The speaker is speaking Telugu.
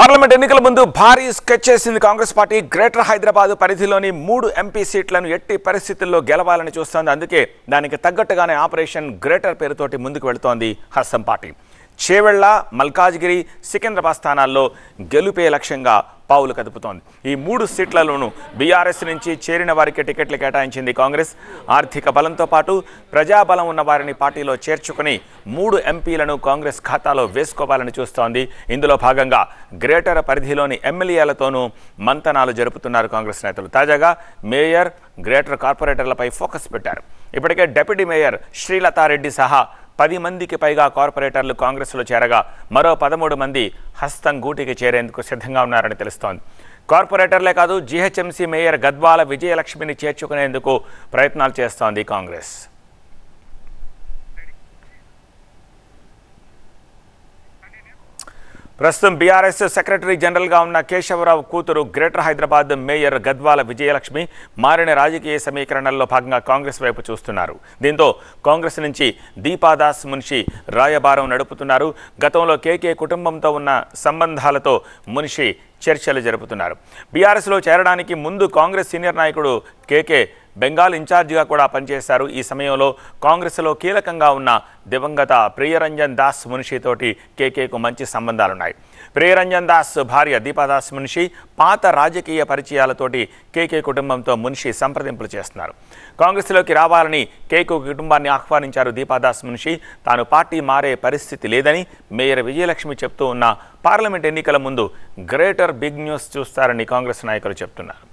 పార్లమెంట్ ఎన్నికల ముందు భారీ స్కెచ్ చేసింది కాంగ్రెస్ పార్టీ గ్రేటర్ హైదరాబాద్ పరిధిలోని మూడు ఎంపీ సీట్లను ఎట్టి పరిస్థితుల్లో గెలవాలని చూస్తోంది అందుకే దానికి తగ్గట్టుగానే ఆపరేషన్ గ్రేటర్ పేరుతోటి ముందుకు వెళుతోంది హర్సం పార్టీ చేవెళ్ల మల్కాజ్గిరి సికింద్రాబాద్ స్థానాల్లో గెలుపే లక్ష్యంగా పావులు కదుపుతోంది ఈ మూడు సీట్లలోనూ బీఆర్ఎస్ నుంచి చేరిన వారికి టికెట్లు కేటాయించింది కాంగ్రెస్ ఆర్థిక బలంతో పాటు ప్రజాబలం ఉన్న వారిని పార్టీలో చేర్చుకుని మూడు ఎంపీలను కాంగ్రెస్ ఖాతాలో వేసుకోవాలని చూస్తోంది ఇందులో భాగంగా గ్రేటర్ పరిధిలోని ఎమ్మెల్యేలతోనూ మంతనాలు జరుపుతున్నారు కాంగ్రెస్ నేతలు తాజాగా మేయర్ గ్రేటర్ కార్పొరేటర్లపై ఫోకస్ పెట్టారు ఇప్పటికే డిప్యూటీ మేయర్ శ్రీలతారెడ్డి సహా పది మందికి పైగా కార్పొరేటర్లు కాంగ్రెస్లో చేరగా మరో పదమూడు మంది హస్తం గూటికి చేరేందుకు సిద్ధంగా ఉన్నారని తెలుస్తోంది కార్పొరేటర్లే కాదు జీహెచ్ఎంసీ మేయర్ గద్వాల విజయలక్ష్మిని చేర్చుకునేందుకు ప్రయత్నాలు చేస్తోంది కాంగ్రెస్ ప్రస్తుతం బీఆర్ఎస్ సెక్రటరీ జనరల్గా ఉన్న కేశవరావు కూతురు గ్రేటర్ హైదరాబాద్ మేయర్ గద్వాల విజయలక్ష్మి మారిన రాజకీయ సమీకరణల్లో భాగంగా కాంగ్రెస్ వైపు చూస్తున్నారు దీంతో కాంగ్రెస్ నుంచి దీపాదాస్ మున్షి రాయబారం నడుపుతున్నారు గతంలో కేకే కుటుంబంతో ఉన్న సంబంధాలతో మున్షి చర్చలు జరుపుతున్నారు బీఆర్ఎస్లో చేరడానికి ముందు కాంగ్రెస్ సీనియర్ నాయకుడు కేకే బెంగాల్ ఇన్ఛార్జిగా కూడా పనిచేశారు ఈ సమయంలో కాంగ్రెస్లో కీలకంగా ఉన్న దివంగత ప్రియరంజన్ దాస్ మునిషితోటి కేకేకు మంచి సంబంధాలున్నాయి ప్రియరంజన్ దాస్ భార్య దీపాదాస్ మునిషి పాత రాజకీయ పరిచయాలతోటి కేకే కుటుంబంతో మునిషి సంప్రదింపులు చేస్తున్నారు కాంగ్రెస్లోకి రావాలని కేకు కుటుంబాన్ని ఆహ్వానించారు దీపాదాస్ మునిషి తాను పార్టీ మారే పరిస్థితి లేదని మేయర్ విజయలక్ష్మి చెప్తూ ఉన్న పార్లమెంట్ ఎన్నికల ముందు గ్రేటర్ బిగ్ న్యూస్ చూస్తారని కాంగ్రెస్ నాయకులు చెప్తున్నారు